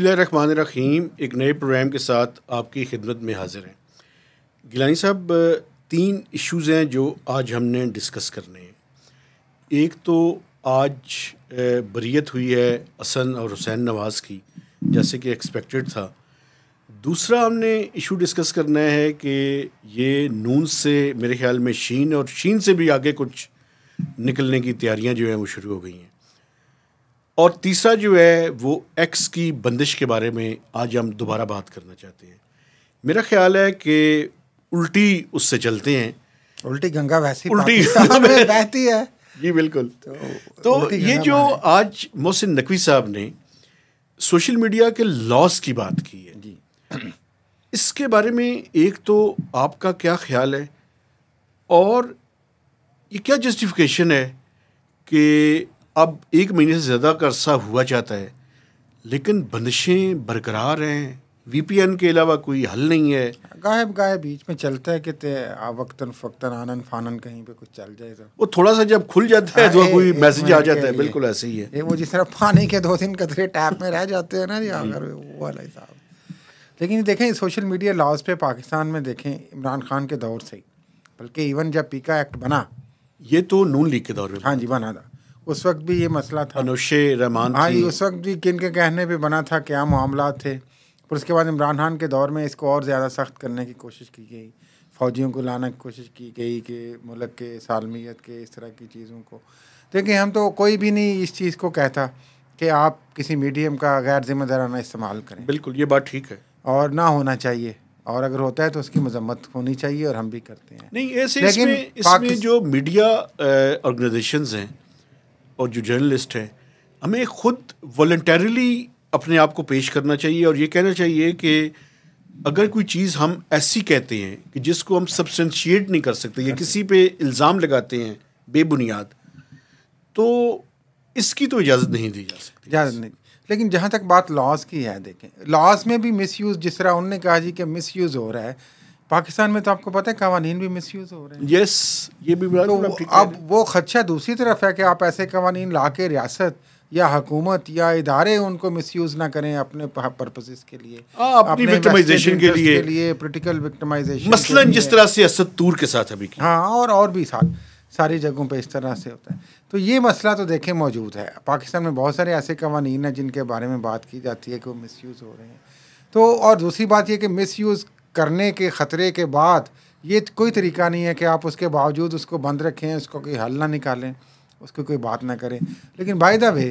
बसमीम एक नए प्रोग्राम के साथ आपकी खिदमत में हाज़िर हैं गिलानी साहब तीन इश्यूज़ हैं जो आज हमने डिस्कस करने हैं एक तो आज बरीत हुई है असन और हुसैन नवाज़ की जैसे कि एक्सपेक्टेड था दूसरा हमने इशू डिस्कस करना है कि ये नून से मेरे ख्याल में शीन और शीन से भी आगे कुछ निकलने की तैयारियां जो हैं वो शुरू हो गई हैं और तीसरा जो है वो एक्स की बंदिश के बारे में आज हम दोबारा बात करना चाहते हैं मेरा ख्याल है कि उल्टी उससे चलते हैं उल्टी गंगा वैसी उल्टी बहती है जी बिल्कुल तो, तो ये जो आज मोहसिन नकवी साहब ने सोशल मीडिया के लॉस की बात की है जी इसके बारे में एक तो आपका क्या ख्याल है और ये क्या जस्टिफिकेशन है कि अब एक महीने से ज़्यादा का अर्सा हुआ जाता है लेकिन बंदिशें बरकरार हैं वीपीएन के अलावा कोई हल नहीं है गायब गायब बीच में चलता है कि वक्ता फक्तन आनन फानन कहीं पे कुछ चल जाए तो वो थोड़ा सा जब खुल जाता है तो हाँ, कोई मैसेज आ जाता है बिल्कुल ऐसे ही है ये वो जिस तरह पानी के दो तीन कतरे टैप में रह जाते हैं ना जी हम्म। अगर वो वाला हिसाब लेकिन देखें सोशल मीडिया लॉज पे पाकिस्तान में देखें इमरान खान के दौर से ही बल्कि इवन जब पीका एक्ट बना ये तो नून लीग के दौर में हाँ जी बना था उस वक्त भी ये मसला था अनुशे रहमान हाँ उस वक्त भी किन के कहने पर बना था क्या मामला थे और उसके बाद इमरान खान के दौर में इसको और ज़्यादा सख्त करने की कोशिश की गई फ़ौजियों को लाने की कोशिश की गई कि मुल्क के सालमियत के इस तरह की चीज़ों को देखिए हम तो कोई भी नहीं इस चीज़ को कहता कि आप किसी मीडियम का गैर जिम्मेदाराना इस्तेमाल करें बिल्कुल ये बात ठीक है और ना होना चाहिए और अगर होता है तो उसकी मजम्मत होनी चाहिए और हम भी करते हैं नहीं ऐसे इसमें इसमें जो मीडिया ऑर्गेनाइजेशंस हैं और जो जर्नलिस्ट हैं हमें खुद वॉल्टरली अपने आप को पेश करना चाहिए और ये कहना चाहिए कि अगर कोई चीज़ हम ऐसी कहते हैं कि जिसको हम सब्सटेंशिएट नहीं कर सकते या किसी पे इल्ज़ाम लगाते हैं बेबुनियाद तो इसकी तो इजाज़त नहीं दी जा सकती इजाज़त नहीं लेकिन जहाँ तक बात लॉज की है देखें लॉज में भी मिसयूज़ जिस तरह उनने कहा जी कि मिसयूज़ हो रहा है पाकिस्तान में तो आपको पता है कवानीन भी मिस यूज हो रहे हैं यस ये भी तो अब वो खदशा दूसरी तरफ है कि आप ऐसे कवानीन ला के रियासत या हुकूमत या इदारे उनको मिस यूज ना करें अपने पर्पसेस के लिए हाँ, अपनी विक्टिमाइजेशन के लिए के लिए पोलिटिकल विक्टिमाइजेशन मसलन जिस तरह से असद तूर के साथ अभी हाँ और और भी साथ सारी जगहों पे इस तरह से होता है तो ये मसला तो देखें मौजूद है पाकिस्तान में बहुत सारे ऐसे कवानीन हैं जिनके बारे में बात की जाती है कि वो मिस यूज़ हो रहे हैं तो और दूसरी बात यह कि मिस यूज़ करने के ख़तरे के बाद ये तो कोई तरीका नहीं है कि आप उसके बावजूद उसको बंद रखें उसको कोई हल ना निकालें उसको कोई बात ना करें लेकिन भाई दा वे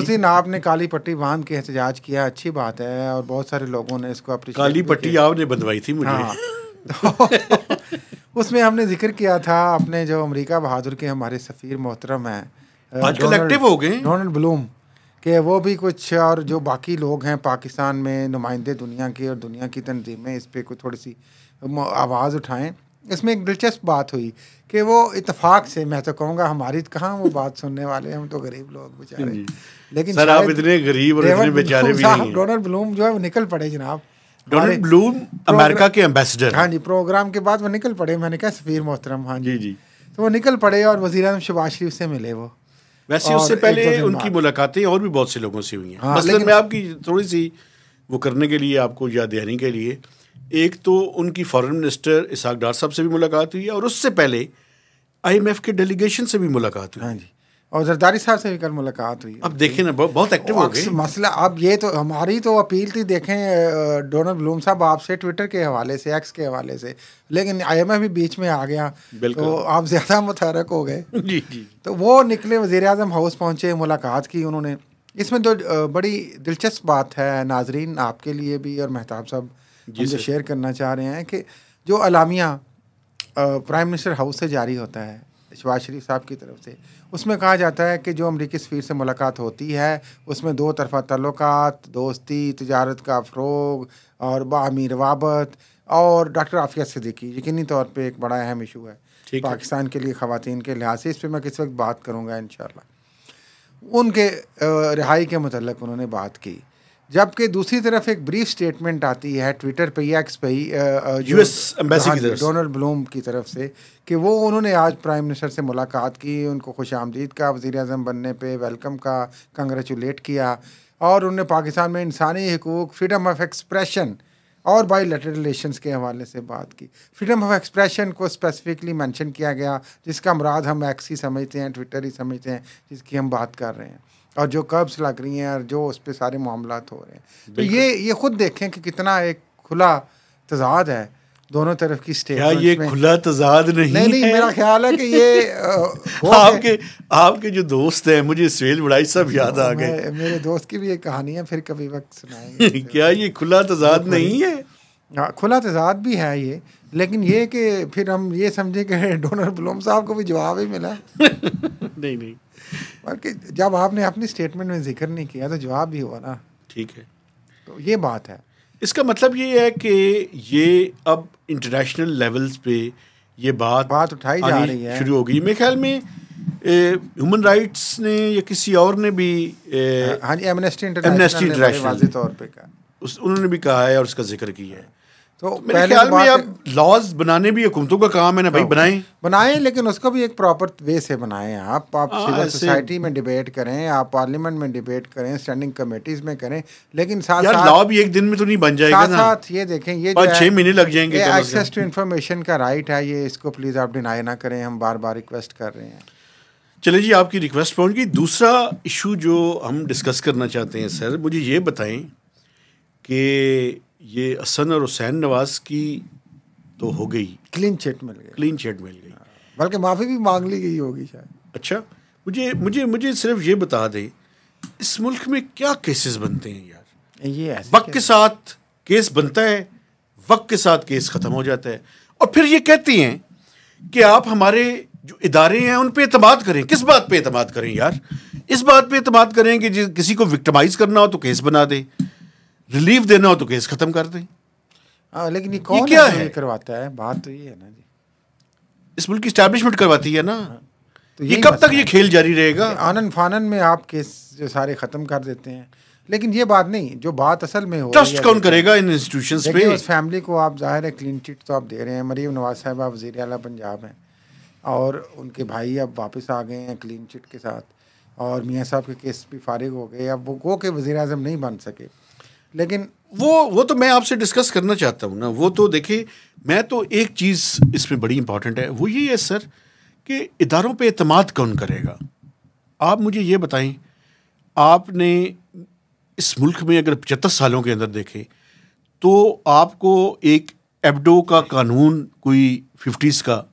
उस दिन आपने काली पट्टी बांध के एहतजाज किया अच्छी बात है और बहुत सारे लोगों ने इसको काली पट्टी आपने बंधवाई थी मुझे हाँ। उसमें हमने जिक्र किया था अपने जो अमरीका बहादुर के हमारे सफ़ीर मोहतरम हैं डोनल्ड ब्लूम कि वो भी कुछ और जो बाकी लोग हैं पाकिस्तान में नुमाइंदे दुनिया के और दुनिया की तनजीमें इस पर कुछ थोड़ी सी आवाज़ उठाएं इसमें एक दिलचस्प बात हुई कि वो इतफाक से मैं तो कहूँगा हमारी कहाँ वो बात सुनने वाले हम तो गरीब लोग बेचारे लेकिन सर आप इतने गरीब और इतने बेचारे भी नहीं डोनाल्ड ब्लूम जो है वो निकल पड़े जनाब डोनाल्ड ब्लूम अमेरिका के एम्बेसडर हाँ जी प्रोग्राम के बाद वो निकल पड़े मैंने कहा सफ़ीर मोहतरम हाँ जी जी तो वो निकल पड़े और वजी अजम शबाज शरीफ से मिले वो वैसे उससे पहले उनकी मुलाकातें और भी बहुत से लोगों से हुई हैं हाँ, मसलन मैं आपकी थोड़ी सी वो करने के लिए आपको याद दहानी के लिए एक तो उनकी फॉरेन मिनिस्टर इसाक डार साहब से भी मुलाकात हुई है और उससे पहले आईएमएफ के डेलीगेशन से भी मुलाकात हुई हाँ जी और जरदारी साहब से भी कल मुलाकात हुई अब देखिए ना बहुत एक्टिव हो गए मसला अब ये तो हमारी तो अपील थी देखें डोनल्ड ब्लूम साहब आपसे ट्विटर के हवाले से एक्स के हवाले से लेकिन आईएमएफ भी बीच में आ गया तो आप ज़्यादा मुतहरक हो गए जी जी तो वो निकले वज़ी अजम हाउस पहुँचे मुलाकात की उन्होंने इसमें तो बड़ी दिलचस्प बात है नाजरीन आपके लिए भी और मेहताब साहब जिसे शेयर करना चाह रहे हैं कि जो अलामिया प्राइम मिनिस्टर हाउस से जारी होता है शवाज शरीफ साहब की तरफ से उसमें कहा जाता है कि जो अमरीकी सफ़ीर से मुलाकात होती है उसमें दो तरफ़ा तल्लक़ दोस्ती तजारत का फ़रोग और बामी रवाबत और डॉक्टर आफिया सिद्दीकी यकीनी तौर पर एक बड़ा अहम इशू है पाकिस्तान के लिए ख़वान के लिहाज से इस पर मैं किस वक्त बात करूँगा इन उनके रिहाई के मतलब उन्होंने बात की जबकि दूसरी तरफ एक ब्रीफ स्टेटमेंट आती है ट्विटर पे या एक्स पे यूएस एम्बेसी की हाँ तरफ डोनाल्ड ब्लूम की तरफ से कि वो उन्होंने आज प्राइम मिनिस्टर से मुलाकात की उनको खुश आमदीद का वज़ी अजम बनने पे वेलकम का कंग्रेचुलेट किया और उन्होंने पाकिस्तान में इंसानी हकूक फ्रीडम ऑफ एक्सप्रेशन और बाई लेटर रिलेशन के हवाले से बात की फ्रीडम ऑफ एक्सप्रेशन को स्पेसिफिकली मैंशन किया गया जिसका मुराद हम एक्स ही समझते हैं ट्विटर ही समझते हैं जिसकी हम बात कर रहे हैं और जो कर्ब्स लग रही हैं और जो उस पर सारे मामला हो रहे हैं तो ये ये खुद देखें कि कितना एक खुला तजाद है दोनों तरफ की स्टेट ये खुला तजाद नहीं नहीं नहीं मेरा ख्याल है कि ये आपके आपके जो दोस्त हैं मुझे सुहेल बड़ाई सब याद आ गए मेरे दोस्त की भी एक कहानी है फिर कभी वक्त सुनाएंगे क्या ये खुला तजाद नहीं है हाँ, खुला तजाद भी है ये लेकिन ये कि फिर हम ये समझे कि डोनर ब्लूम साहब को भी जवाब ही मिला नहीं नहीं बल्कि जब आपने अपनी स्टेटमेंट में जिक्र नहीं किया तो जवाब भी हुआ ना ठीक है तो ये बात है इसका मतलब ये है कि ये अब इंटरनेशनल लेवल्स पे ये बात बात उठाई जा रही है शुरू हो गई मेरे ख्याल में ह्यूमन राइट्स ने या किसी और ने भी हाँ जी एमनेस्टी इंटरनेशनल तौर पर कहा उस उन्होंने भी कहा है और उसका जिक्र किया है तो, तो मेरे ख्याल तो में अब लॉज बनाने भी हुकूमतों का काम है ना भाई तो बनाएं बनाएं लेकिन उसको भी एक प्रॉपर वे से बनाएं आप आप हाँ, सिविल सोसाइटी में डिबेट करें आप पार्लियामेंट में डिबेट करें स्टैंडिंग कमेटीज में करें लेकिन साथ यार लॉ भी एक दिन में तो नहीं बन जाएगा साथ साथ ये देखें ये छह महीने लग जाएंगे एक्सेस टू इन्फॉर्मेशन का राइट है ये इसको प्लीज़ आप डिनाई ना करें हम बार बार रिक्वेस्ट कर रहे हैं चले जी आपकी रिक्वेस्ट पहुँच गई दूसरा इशू जो हम डिस्कस करना चाहते हैं सर मुझे ये बताएं कि ये असन और हुसैन नवाज की तो हो गई क्लीन चेट मिल गई क्लीन चेट मिल गई हाँ। बल्कि माफ़ी भी मांग ली गई होगी शायद अच्छा मुझे मुझे मुझे सिर्फ ये बता दें इस मुल्क में क्या केसेस बनते हैं यार ये वक्त के साथ केस बनता है वक्त के साथ केस ख़त्म हो जाता है और फिर ये कहती हैं कि आप हमारे जो इदारे हैं उन पर अतमाद करें किस बात पर अतमाद करें यार इस बात पर अतमाद करें कि किसी को विक्टमाइज़ करना हो तो केस बना दे रिलीफ देना हो तो केस खत्म कर दें हाँ, लेकिन ये कौन ये क्या है करवाता है बात तो ये है ना जी इस मुल्क की स्टैब्लिशमेंट करवाती है ना हाँ, तो ये कब तक ये खेल जारी रहेगा आनंद फानन में आप केस जो सारे खत्म कर देते हैं लेकिन ये बात नहीं जो बात असल में हो ट्रस्ट कौन करेगा इन इंस्टीट्यूशंस पे उस फैमिली को आप जाहिर है क्लीन चिट तो आप दे रहे हैं मरीम नवाज साहब आप वजी अला पंजाब हैं और उनके भाई अब वापस आ गए हैं क्लीन चिट के साथ और मियाँ साहब के केस भी फारिग हो गए अब वो गो के वज़ी अजम नहीं बन सके लेकिन वो वो तो मैं आपसे डिस्कस करना चाहता हूँ ना वो तो देखिए मैं तो एक चीज़ इसमें बड़ी इंपॉर्टेंट है वो ये है सर कि इदारों पे अतमाद कौन करेगा आप मुझे ये बताएं आपने इस मुल्क में अगर पचहत्तर सालों के अंदर देखें तो आपको एक एबडो का कानून कोई फिफ्टीज़ का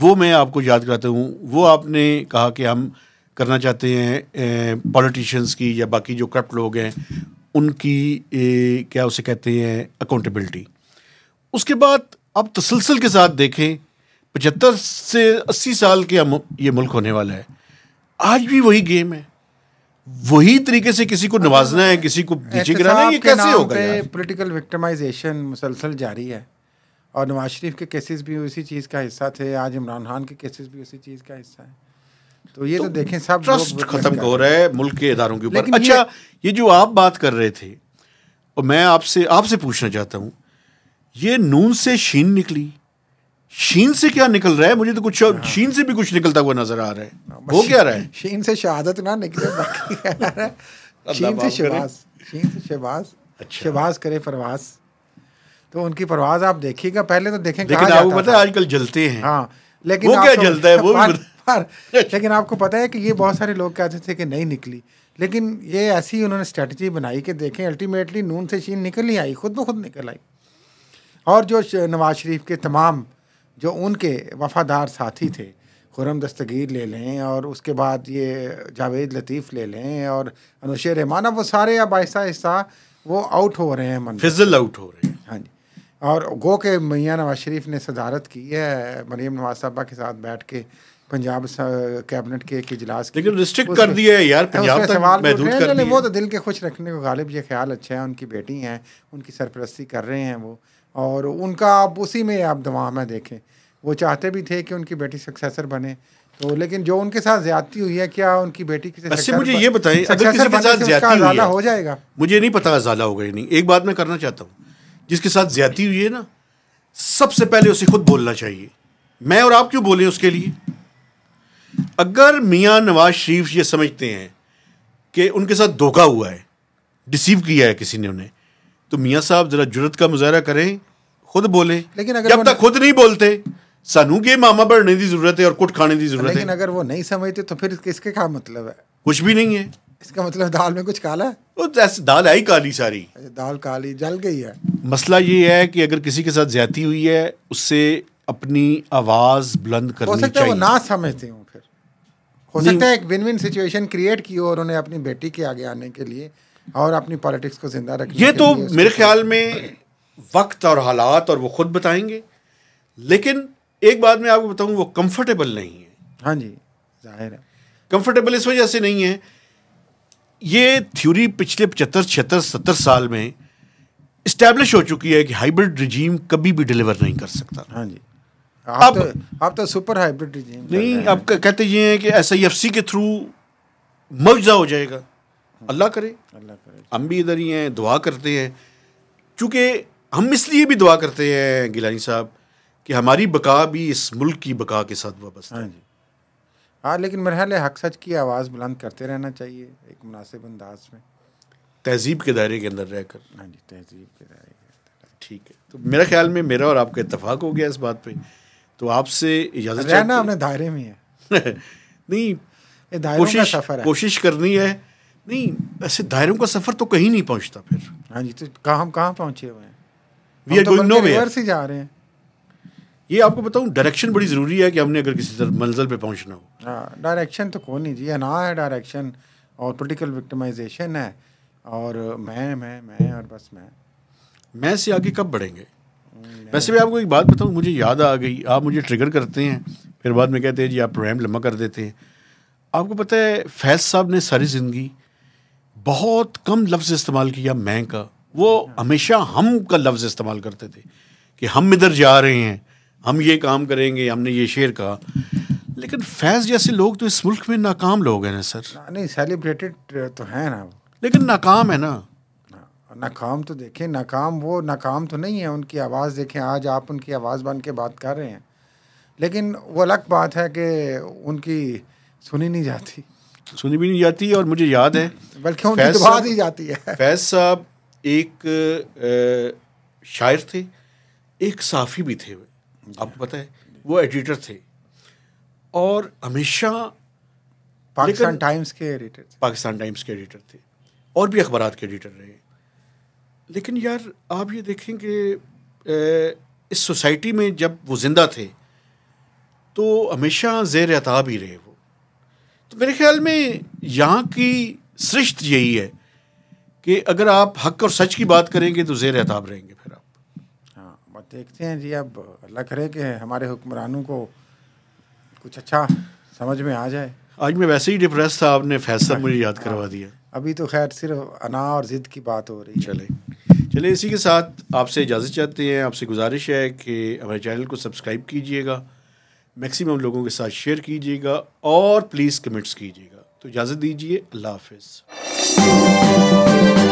वो मैं आपको याद कराता हूँ वो आपने कहा कि हम करना चाहते हैं पॉलिटिशियंस की या बाकी जो करप्ट लोग हैं उनकी ए, क्या उसे कहते हैं अकाउंटेबिलिटी उसके बाद आप तसलसल के साथ देखें पचहत्तर से अस्सी साल के ये मुल्क होने वाला है आज भी वही गेम है वही तरीके से किसी को नवाजना है किसी को पीछे गिराना ये कैसे होगा पॉलिटिकल विक्टिमाइजेशन मुसलसल जारी है और नवाज शरीफ के केसेस भी उसी चीज़ का हिस्सा थे आज इमरान खान के केसेस भी उसी चीज़ का हिस्सा है तो ये तो, तो देखें सब ट्रस्ट खत्म हो रहा है मुल्क के इधारों के ऊपर अच्छा ये, जो आप बात कर रहे थे और मैं आपसे आपसे पूछना चाहता हूँ ये नून से शीन निकली शीन से क्या निकल रहा है मुझे तो कुछ हाँ। शीन से भी कुछ निकलता हुआ नजर आ रहा है वो हाँ, क्या रहा है शीन से शहादत ना निकले बाकी शीन से शहबाज शीन से शहबाज अच्छा। शहबाज करे परवास तो उनकी परवास आप देखिएगा पहले तो देखें लेकिन आपको पता है आजकल जलते हैं हाँ लेकिन वो क्या जलता है वो बार अच्छा। लेकिन आपको पता है कि ये बहुत सारे लोग कहते थे कि नहीं निकली लेकिन ये ऐसी उन्होंने स्ट्रेटजी बनाई कि देखें अल्टीमेटली नून से शीन निकल ही आई खुद ब खुद निकल आई और जो नवाज शरीफ के तमाम जो उनके वफादार साथी थे खुरम दस्तगीर ले लें और उसके बाद ये जावेद लतीफ़ ले लें और अनुशे रहमान अब वो सारे अब आहिस्ता आहिस्ता वो आउट हो रहे हैं मन फिजल आउट हो रहे हैं हाँ जी और गो के मियाँ नवाज शरीफ ने सदारत की है मरीम नवाज साहबा के साथ बैठ के पंजाब कैबिनेट के एक इजलास लेकिन रिस्ट्रिक्ट कर दिए यार पंजाब तक तो महदूद कर दिए वो तो दिल के खुश रखने को गालिब ये ख्याल अच्छा है उनकी बेटी हैं उनकी सरपरस्ती कर रहे हैं वो और उनका आप उसी में आप दवाम है देखें वो चाहते भी थे कि उनकी बेटी सक्सेसर बने तो लेकिन जो उनके साथ ज्यादती हुई है क्या उनकी बेटी किसी अच्छा मुझे ये बताएं अगर किसी के साथ ज्यादती हुई है हो जाएगा मुझे नहीं पता अजाला होगा या नहीं एक बात मैं करना चाहता हूँ जिसके साथ ज्यादती हुई है ना सबसे पहले उसे खुद बोलना चाहिए मैं और आप क्यों बोले उसके लिए अगर मियाँ नवाज शरीफ ये समझते हैं कि उनके साथ धोखा हुआ है डिसीव किया है किसी ने उन्हें तो मियाँ साहब ज़रा जरूरत का मुजाहरा करें खुद बोले लेकिन अगर जब तक खुद नहीं बोलते सानू के मामा बढ़ने की जरूरत है और कुट खाने की जरूरत है लेकिन अगर वो नहीं समझते तो फिर किसके क्या मतलब है कुछ भी नहीं है इसका मतलब दाल में कुछ काला है वो जैसे तो दाल आई काली सारी अच्छा, दाल काली जल गई है मसला ये है कि अगर किसी के साथ ज्यादा हुई है उससे अपनी आवाज बुलंद करनी हो सकता चाहिए वो ना समझते हो हो सकता है एक विन विन सिचुएशन क्रिएट की हो उन्होंने अपनी बेटी के आगे आने के लिए और अपनी पॉलिटिक्स को जिंदा रखने ये तो मेरे ख्याल में वक्त और हालात और वो खुद बताएंगे लेकिन एक बात मैं आपको बताऊं वो कंफर्टेबल नहीं है हाँ जी जाहिर है कंफर्टेबल इस वजह से नहीं है ये थ्योरी पिछले पचहत्तर छिहत्तर सत्तर साल में इस्टेब्लिश हो चुकी है कि हाइब्रिड रिजीम कभी भी डिलीवर नहीं कर सकता हाँ जी आप तो-, तो, आप तो सुपर हाइब्रिड नहीं आप कहते ये हैं कि एस आई एफ सी के थ्रू मुआवजा हो जाएगा अल्लाह करे अल्लाह करे हम भी इधर ही हैं दुआ करते हैं चूँकि हम इसलिए भी दुआ करते हैं गिलानी साहब कि हमारी बका भी इस मुल्क की बका के साथ वापस हाँ जी हाँ लेकिन मरहल हक सच की आवाज़ बुलंद करते रहना चाहिए एक मुनासिब अंदाज में तहजीब के दायरे के अंदर रहकर हाँ जी तहजीब के दायरे ठीक है तो मेरा ख्याल में मेरा और आपका इतफाक़ हो गया इस बात पर तो आपसे इजाजत रहना अपने दायरे में है नहीं कोशिश कोशिश करनी है नहीं ऐसे दायरों का सफर तो कहीं नहीं पहुंचता फिर हाँ जी तो कहाँ हम कहाँ पहुंचे हुए हैं वी आर गोइंग वे से जा रहे हैं ये आपको बताऊं डायरेक्शन बड़ी ज़रूरी है कि हमने अगर किसी तरह मंजिल पे पहुंचना हो डायरेक्शन हाँ, तो कौन नहीं जी ना है डायरेक्शन और पोलिटिकल विक्टमाइजेशन है और मैं मैं मैं और बस मैं मैं से आगे कब बढ़ेंगे वैसे भी आपको एक बात बताऊँ मुझे याद आ गई आप मुझे ट्रिगर करते हैं फिर बाद में कहते हैं जी आप प्रोग्राम लम्बा कर देते हैं आपको पता है फैज साहब ने सारी ज़िंदगी बहुत कम लफ्ज़ इस्तेमाल किया मैं का वो हमेशा हम का लफ्ज़ इस्तेमाल करते थे कि हम इधर जा रहे हैं हम ये काम करेंगे हमने ये शेर कहा लेकिन फैज़ जैसे लोग तो इस मुल्क में नाकाम लोग हैं ना सर नहीं सेलिब्रेटेड तो है ना लेकिन नाकाम है ना नाकाम तो देखें नाकाम वो नाकाम तो नहीं है उनकी आवाज़ देखें आज आप उनकी आवाज़ बन के बात कर रहे हैं लेकिन वो अलग बात है कि उनकी सुनी नहीं जाती सुनी भी नहीं जाती और मुझे याद है बल्कि उनकी जाती है फैज साहब एक शायर थे एक साफ़ी भी थे आपको पता है वो एडिटर थे और हमेशा पाकिस्तान टाइम्स के एडिटर पाकिस्तान टाइम्स के एडिटर थे और भी अखबार के एडिटर रहे लेकिन यार आप ये देखें कि इस सोसाइटी में जब वो ज़िंदा थे तो हमेशा जेर अताब ही रहे वो तो मेरे ख्याल में यहाँ की सृष्ट यही है कि अगर आप हक और सच की बात करेंगे तो जेर अताब रहेंगे फिर आप हाँ बस देखते हैं जी अब अल्लाह करे कि हमारे हुक्मरानों को कुछ अच्छा समझ में आ जाए आज मैं वैसे ही डिप्रेस था आपने फैसला हाँ, मुझे याद हाँ। करवा दिया अभी तो खैर सिर्फ अना और ज़िद की बात हो रही है चले चलिए इसी के साथ आपसे इजाज़त चाहते हैं आपसे गुजारिश है कि हमारे चैनल को सब्सक्राइब कीजिएगा मैक्सिमम लोगों के साथ शेयर कीजिएगा और प्लीज़ कमेंट्स कीजिएगा तो इजाज़त दीजिए अल्लाह हाफिज़